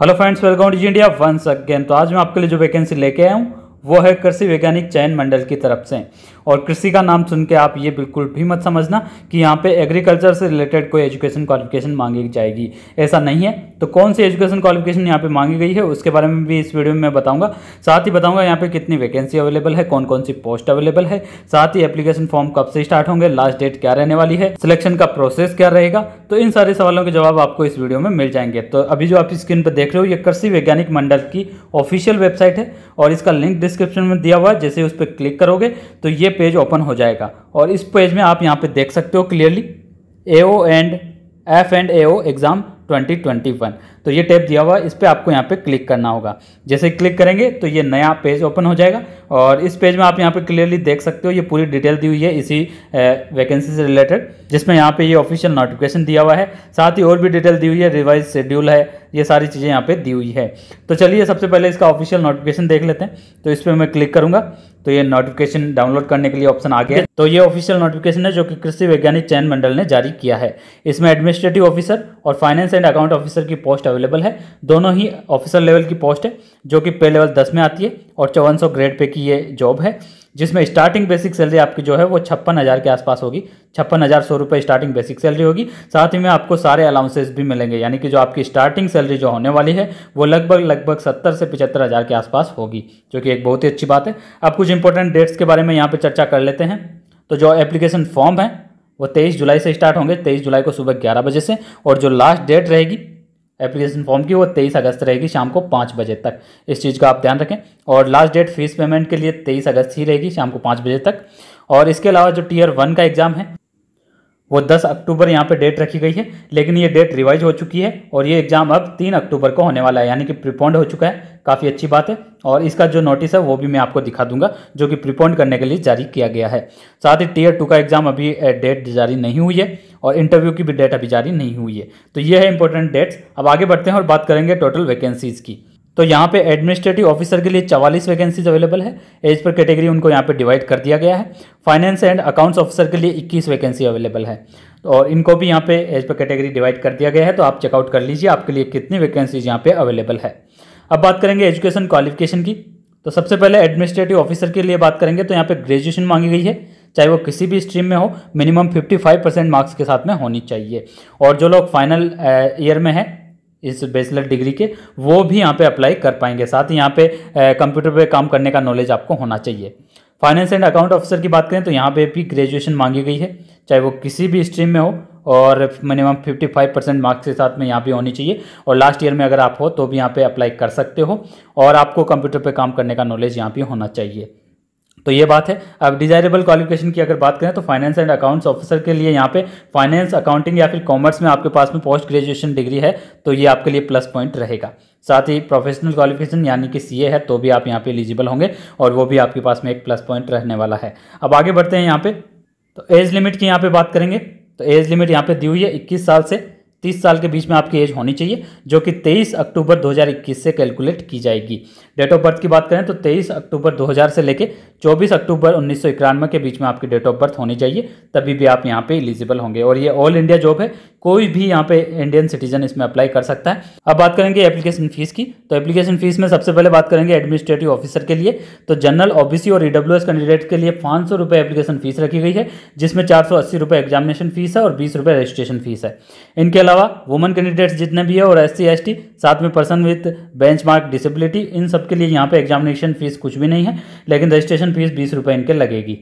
hello friends welcome to India once again तो आज मैं आपके लिए जो वैकेंसी लेके आया हूँ वो है कृषि वैज्ञानिक चयन मंडल की तरफ से और कृषि का नाम सुन के आप ये बिल्कुल भी मत समझना कि यहाँ पे एग्रीकल्चर से रिलेटेड कोई एजुकेशन क्वालिफिकेशन मांगी जाएगी ऐसा नहीं है तो कौन सी एजुकेशन क्वालिफिकेशन यहाँ पे मांगी गई है उसके बारे में भी इस वीडियो में बताऊंगा साथ ही बताऊंगा यहाँ पे कितनी वैकेंसी अवेलेबल है कौन कौन सी पोस्ट अवेलेबल है साथ ही एप्लीकेशन फॉर्म कब से स्टार्ट होंगे लास्ट डेट क्या रहने वाली है सिलेक्शन का प्रोसेस क्या रहेगा तो इन सारे सवालों के जवाब आपको इस वीडियो में मिल जाएंगे तो अभी जो आप स्क्रीन पर देख रहे हो ये कृषि वैज्ञानिक मंडल की ऑफिशियल वेबसाइट है और इसका लिंक डिस्क्रिप्शन में दिया हुआ है जैसे उस पर क्लिक करोगे तो ये पेज ओपन हो जाएगा और इस पेज में आप यहाँ पे देख सकते हो clearly AO and F and AO exam 2021 तो ये टैब दिया हुआ है इस पर आपको यहाँ पे क्लिक करना होगा जैसे क्लिक करेंगे तो ये नया पेज ओपन हो जाएगा और इस पेज में आप यहाँ पे क्लियरली देख सकते हो ये पूरी डिटेल दी हुई है इसी वैकेंसी से रिलेटेड जिसमें यहाँ पे ये ऑफिशियल नोटिफिकेशन दिया हुआ है साथ ही और भी डिटेल दी हुई है रिवाइज शेड्यूल है ये सारी चीज़ें यहाँ पे दी हुई है तो चलिए सबसे पहले इसका ऑफिशियल नोटिफिकेशन देख लेते हैं तो इस पर मैं क्लिक करूँगा तो ये नोटिफिकेशन डाउनलोड करने के लिए ऑप्शन आ गया तो ये ऑफिशियल नोटिफिकेशन है जो कि कृषि वैज्ञानिक चयन मंडल ने जारी किया है इसमें एडमिनिस्ट्रेटिव ऑफिसर और फाइनेंस एंड अकाउंट ऑफिसर की पोस्ट अवेलेबल है दोनों ही ऑफिसर लेवल की पोस्ट है जो कि पे लेवल दस में आती है और चौवन सौ ग्रेड पे की ये जॉब है जिसमें स्टार्टिंग बेसिक सैलरी आपकी जो है वो छप्पन हज़ार के आसपास होगी छप्पन हज़ार सौ रुपये स्टार्टिंग बेसिक सैलरी होगी साथ ही में आपको सारे अलाउंसेस भी मिलेंगे यानी कि जो आपकी स्टार्टिंग सैलरी जो होने वाली है वो लगभग लगभग सत्तर से पिछहत्तर हज़ार के आसपास होगी जो कि एक बहुत ही अच्छी बात है अब कुछ इंपॉर्टेंट डेट्स के बारे में यहाँ पर चर्चा कर लेते हैं तो जो एप्लीकेशन फॉर्म है वो तेईस जुलाई से स्टार्ट होंगे तेईस जुलाई को सुबह ग्यारह बजे से और जो लास्ट डेट रहेगी एप्लीकेशन फॉर्म की वो तेईस अगस्त रहेगी शाम को पाँच बजे तक इस चीज़ का आप ध्यान रखें और लास्ट डेट फीस पेमेंट के लिए तेईस अगस्त ही रहेगी शाम को पाँच बजे तक और इसके अलावा जो टीयर वन का एग्ज़ाम है वो 10 अक्टूबर यहाँ पे डेट रखी गई है लेकिन ये डेट रिवाइज हो चुकी है और ये एग्ज़ाम अब 3 अक्टूबर को होने वाला है यानी कि प्रिपोंड हो चुका है काफ़ी अच्छी बात है और इसका जो नोटिस है वो भी मैं आपको दिखा दूंगा जो कि प्रिपोंड करने के लिए जारी किया गया है साथ ही टीयर टू का एग्ज़ाम अभी डेट जारी नहीं हुई है और इंटरव्यू की भी डेट अभी जारी नहीं हुई है तो ये है इंपॉर्टेंट डेट्स अब आगे बढ़ते हैं और बात करेंगे टोटल वैकेंसीज़ की तो यहाँ पे एडमिनिस्ट्रेटिव ऑफिसर के लिए चवालीस वैकेंसीज अवेलेबल है एज पर कैटेगरी उनको यहाँ पे डिवाइड कर दिया गया है फाइनेंस एंड अकाउंट्स ऑफिसर के लिए 21 वैकेंसी अवेलेबल है और इनको भी यहाँ पे एज पर कैटेगरी डिवाइड कर दिया गया है तो आप चेकआउट कर लीजिए आपके लिए कितनी वैकेंसीज यहाँ पे अवेलेबल है अब बात करेंगे एजुकेशन क्वालिफिकेशन की तो सबसे पहले एडमिनिस्ट्रेटिव ऑफिसर के लिए बात करेंगे तो यहाँ पे ग्रेजुएशन मांगी गई है चाहे वो किसी भी स्ट्रीम में हो मिनिमम 55 परसेंट मार्क्स के साथ में होनी चाहिए और जो लोग फाइनल ईयर में हैं इस बैचलर डिग्री के वो भी यहाँ पे अप्लाई कर पाएंगे साथ ही यहाँ पे कंप्यूटर पे काम करने का नॉलेज आपको होना चाहिए फाइनेंस एंड अकाउंट ऑफिसर की बात करें तो यहाँ पे भी ग्रेजुएशन मांगी गई है चाहे वो किसी भी स्ट्रीम में हो और मिनिमम 55 परसेंट मार्क्स के साथ में यहाँ पे होनी चाहिए और लास्ट ईयर में अगर आप हो तो भी यहाँ पर अप्लाई कर सकते हो और आपको कंप्यूटर पर काम करने का नॉलेज यहाँ पर होना चाहिए तो ये बात है अब डिजायरेबल क्वालिफिकेशन की अगर बात करें तो फाइनेंस एंड अकाउंट्स ऑफिसर के लिए यहाँ पे फाइनेंस अकाउंटिंग या फिर कॉमर्स में आपके पास में पोस्ट ग्रेजुएशन डिग्री है तो ये आपके लिए प्लस पॉइंट रहेगा साथ ही प्रोफेशनल क्वालिफिकेशन यानी कि सीए है तो भी आप यहाँ पे एलिजिबल होंगे और वो भी आपके पास में एक प्लस पॉइंट रहने वाला है अब आगे बढ़ते हैं यहाँ पर तो एज लिमिट की यहाँ पर बात करेंगे तो एज लिमिट यहाँ पे दी हुई है इक्कीस साल से तीस साल के बीच में आपकी एज होनी चाहिए जो कि तेईस अक्टूबर 2021 से कैलकुलेट की जाएगी डेट ऑफ बर्थ की बात करें तो तेईस अक्टूबर 2000 से लेकर चौबीस अक्टूबर उन्नीस के बीच में आपकी डेट ऑफ बर्थ होनी चाहिए तभी भी आप यहाँ पे एलिजिबल होंगे और ये ऑल इंडिया जॉब है कोई भी यहाँ पे इंडियन सिटीजन इसमें अप्लाई कर सकता है अब बात करेंगे एप्लीकेशन फीस की तो एप्लीकेशन फीस में सबसे पहले बात करेंगे एडमिनिस्ट्रेटिव ऑफिसर के लिए तो जनरल ओबीसी और ईडब्ल्यूएस कैंडिडेट के लिए पाँच सौ रुपये एप्लीकेशन फीस रखी गई है जिसमें चार सौ अस्सी रुपये एग्जामिनेशन फीस है और बीस रुपये रजिस्ट्रेशन फीस है इनके अलावा वुमन कैंडिडेट्स जितने भी है और एस सी साथ में पर्सन विथ बेंच डिसेबिलिटी इन सब के लिए यहाँ पे एग्जामिनेशन फीस कुछ भी नहीं है लेकिन रजिस्ट्रेशन फीस बीस रुपये इनके लगेगी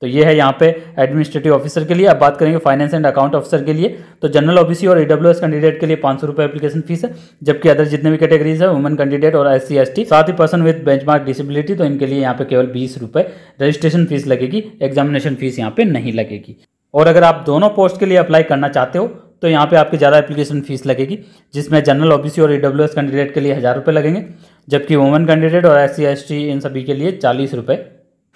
तो ये है यहाँ पे एडमिनिस्ट्रेटिव ऑफिसर के लिए अब बात करेंगे फाइनेंस एंड अकाउंट ऑफिसर के लिए तो जनरल ओबीसी और ईडब्ल्यू कैंडिडेट के लिए पाँच सौ रुपये एप्लीकेशन फीस है जबकि अदर जितने भी कैटेगरीज है वुमन कैंडिडेट और एस सी साथ ही पर्सन विद बेंचमार्क डिसेबिलिटी तो इनके लिए यहाँ पे केवल बीस रुपये रजिस्ट्रेशन फीस लगेगी एग्जामिनेशन फीस यहाँ पे नहीं लगेगी और अगर आप दोनों पोस्ट के लिए अप्लाई करना चाहते हो तो यहाँ पे आपकी ज़्यादा एप्लीकेशन फीस लगेगी जिसमें जनरल ओबीसी और ईडब्ल्यू कैंडिडेट के लिए हज़ार रुपये लगेंगे जबकि वुमन कैंडिडेट और एस सी इन सभी के लिए चालीस रुपये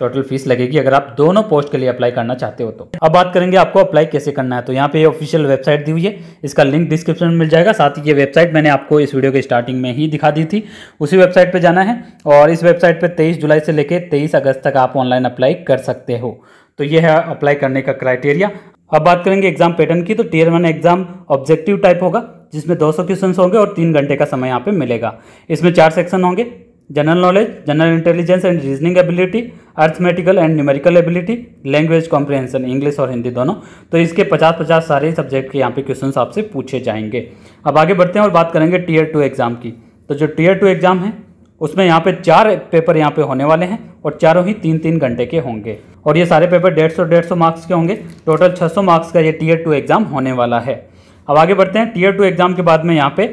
टोटल फीस लगेगी अगर आप दोनों पोस्ट के लिए अप्लाई करना चाहते हो तो अब बात करेंगे आपको अप्लाई कैसे करना है तो यहाँ पे ये ऑफिशियल वेबसाइट दी हुई है इसका लिंक डिस्क्रिप्शन में मिल जाएगा साथ ही ये वेबसाइट मैंने आपको इस वीडियो के स्टार्टिंग में ही दिखा दी थी उसी वेबसाइट पर जाना है और इस वेबसाइट पर तेईस जुलाई से लेकर तेईस अगस्त तक आप ऑनलाइन अप्लाई कर सकते हो तो ये है अप्लाई करने का क्राइटेरिया अब बात करेंगे एग्जाम पैटर्न की तो tier one exam objective type होगा जिसमें 200 सौ क्वेश्चन होंगे और तीन घंटे का समय यहाँ पे मिलेगा इसमें चार सेक्शन होंगे general knowledge general intelligence and reasoning ability arithmetical and numerical ability language comprehension English और हिंदी दोनों तो इसके 50-50 सारे सब्जेक्ट के यहाँ पे क्वेश्चन आपसे पूछे जाएंगे अब आगे बढ़ते हैं और बात करेंगे टीयर टू एग्जाम की तो जो टीयर टू एग्जाम है उसमें यहाँ पे चार पेपर यहाँ पे होने वाले हैं और चारों ही तीन तीन घंटे के होंगे और ये सारे पेपर डेढ़ सौ डेढ़ सौ मार्क्स के होंगे टोटल छः सौ मार्क्स का ये टीयर टू एग्जाम होने वाला है अब आगे बढ़ते हैं टीयर टू एग्जाम के बाद में यहाँ पे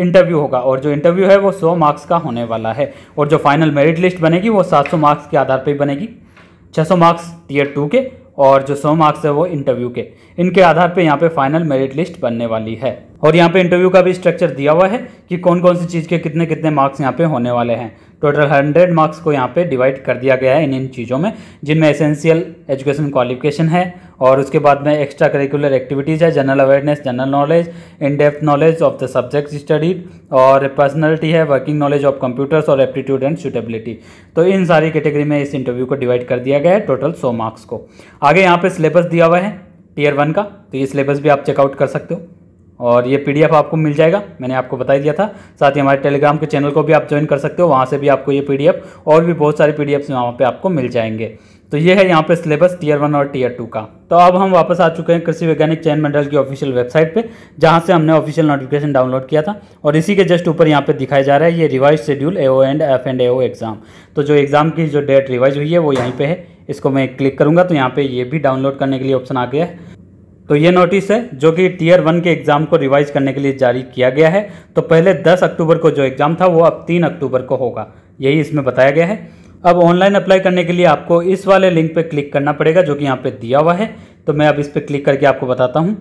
इंटरव्यू होगा और जो इंटरव्यू है वो 100 मार्क्स का होने वाला है और जो फाइनल मेरिट लिस्ट बनेगी वो 700 मार्क्स के आधार पर ही बनेगी 600 मार्क्स टीयर टू के और जो सौ मार्क्स है वो इंटरव्यू के इनके आधार पे यहाँ पे फाइनल मेरिट लिस्ट बनने वाली है और यहाँ पे इंटरव्यू का भी स्ट्रक्चर दिया हुआ है कि कौन कौन सी चीज़ के कितने कितने मार्क्स यहाँ पे होने वाले हैं टोटल हंड्रेड मार्क्स को यहाँ पे डिवाइड कर दिया गया है इन इन चीज़ों में जिनमें एसेंशियल एजुकेशन क्वालिफिकेशन है और उसके बाद में एक्स्ट्रा करिकुलर एक्टिविटीज़ है general awareness general knowledge in depth knowledge of the subject studied और पर्सनलिटी है वर्किंग नॉलेज ऑफ कंप्यूटर्स और एप्टीट्यूड एंड सुटेबिलिटी तो इन सारी कैटेगरी में इस इंटरव्यू को डिवाइड कर दिया गया है टोटल सौ मार्क्स को आगे यहाँ पर सिलेबस दिया हुआ है टीयर वन का तो ये सिलेबस भी आप चेकआउट कर सकते हो और ये पीडीएफ आपको मिल जाएगा मैंने आपको बता दिया था साथ ही हमारे टेलीग्राम के चैनल को भी आप ज्वाइन कर सकते हो वहाँ से भी आपको ये पीडीएफ और भी बहुत सारे पीडीएफ्स वहाँ पे आपको मिल जाएंगे तो ये है यहाँ पे सिलेबस टीयर वन और टीयर टू का तो अब हम वापस आ चुके हैं कृषि वैज्ञानिक चयन मंडल की ऑफिशियल वेबसाइट पे जहाँ से हमने ऑफिशियल नोटिफिकेशन डाउनलोड किया था और इसी के जस्ट ऊपर यहाँ पे दिखाया जा रहा है ये revise schedule AO and F and AO exam तो जो एग्जाम की जो डेट रिवाइज हुई है वो यहीं पर है इसको मैं क्लिक करूँगा तो यहाँ पर ये भी डाउनलोड करने के लिए ऑप्शन आ गया है तो ये नोटिस है जो कि टीयर वन के एग्ज़ाम को रिवाइज करने के लिए जारी किया गया है तो पहले दस अक्टूबर को जो एग्ज़ाम था वो अब तीन अक्टूबर को होगा यही इसमें बताया गया है अब ऑनलाइन अप्लाई करने के लिए आपको इस वाले लिंक पर क्लिक करना पड़ेगा जो कि यहाँ पर दिया हुआ है तो मैं अब इस पर क्लिक करके आपको बताता हूँ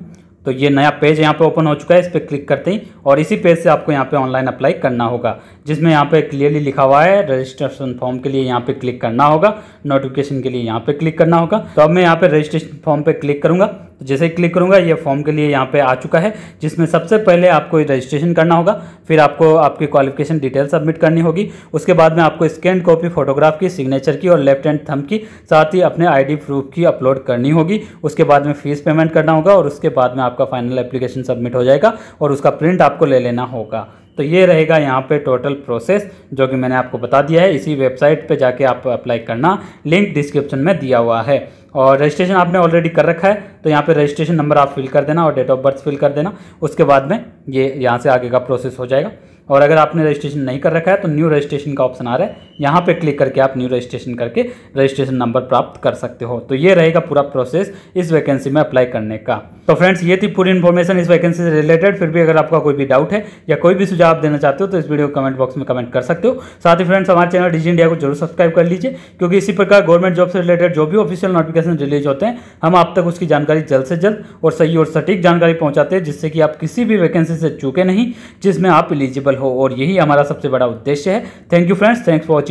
तो ये नया पेज यहाँ पे ओपन हो चुका है इस पर क्लिक करते ही और इसी पेज से आपको यहाँ पे ऑनलाइन अप्लाई करना होगा जिसमें यहाँ पे क्लियरली लिखा हुआ है रजिस्ट्रेशन फॉर्म के लिए यहाँ पे क्लिक करना होगा नोटिफिकेशन के लिए यहाँ पे क्लिक करना होगा तो अब मैं यहाँ पे रजिस्ट्रेशन फॉर्म पे क्लिक करूँगा तो जैसे क्लिक करूँगा ये फॉर्म के लिए यहाँ पे आ चुका है जिसमें सबसे पहले आपको रजिस्ट्रेशन करना होगा फिर आपको आपकी क्वालिफिकेशन डिटेल सबमिट करनी होगी उसके बाद में आपको स्कैन कॉपी फोटोग्राफ की सिग्नेचर की और लेफ्ट हैंड थम की साथ ही अपने आई प्रूफ की अपलोड करनी होगी उसके बाद में फीस पेमेंट करना होगा और उसके बाद में आपका फाइनल एप्लीकेशन सबमिट हो जाएगा और उसका प्रिंट आपको ले लेना होगा तो ये रहेगा यहाँ पे टोटल प्रोसेस जो कि मैंने आपको बता दिया है इसी वेबसाइट पे जाके आप अप्लाई करना लिंक डिस्क्रिप्शन में दिया हुआ है और रजिस्ट्रेशन आपने ऑलरेडी कर रखा है तो यहाँ पे रजिस्ट्रेशन नंबर आप फिल कर देना और डेट ऑफ बर्थ फिल कर देना उसके बाद में ये यहाँ से आगे का प्रोसेस हो जाएगा और अगर आपने रजिस्ट्रेशन नहीं कर रखा है तो न्यू रजिस्ट्रेशन का ऑप्शन आ रहा है यहाँ पे क्लिक करके आप न्यू रजिस्ट्रेशन करके रजिस्ट्रेशन नंबर प्राप्त कर सकते हो तो ये रहेगा पूरा प्रोसेस इस वैकेंसी में अप्लाई करने का तो फ्रेंड्स ये थी पूरी इन्फॉर्मेशन इस वैकेंसी से रिलेटेड फिर भी अगर आपका कोई भी डाउट है या कोई भी सुझाव देना चाहते हो तो इस वीडियो को कमेंट बॉक्स में कमेंट कर सकते हो साथ ही फ्रेंड्स हमारे चैनल डिजी इंडिया को जरूर सब्सक्राइब कर लीजिए क्योंकि इसी प्रकार गवर्नमेंट जॉब से रिलेटेड जो भी ऑफिशियल नोटिफिकेशन रिलीज होते हैं हम आप तक उसकी जानकारी जल्द से जल्द और सही और सटीक जानकारी पहुंचाते हैं जिससे कि आप किसी भी वैकेंसी से चूके नहीं जिसमें आप इलिजिबल हो और यही हमारा सबसे बड़ा उद्देश्य है thank you friends thanks for watching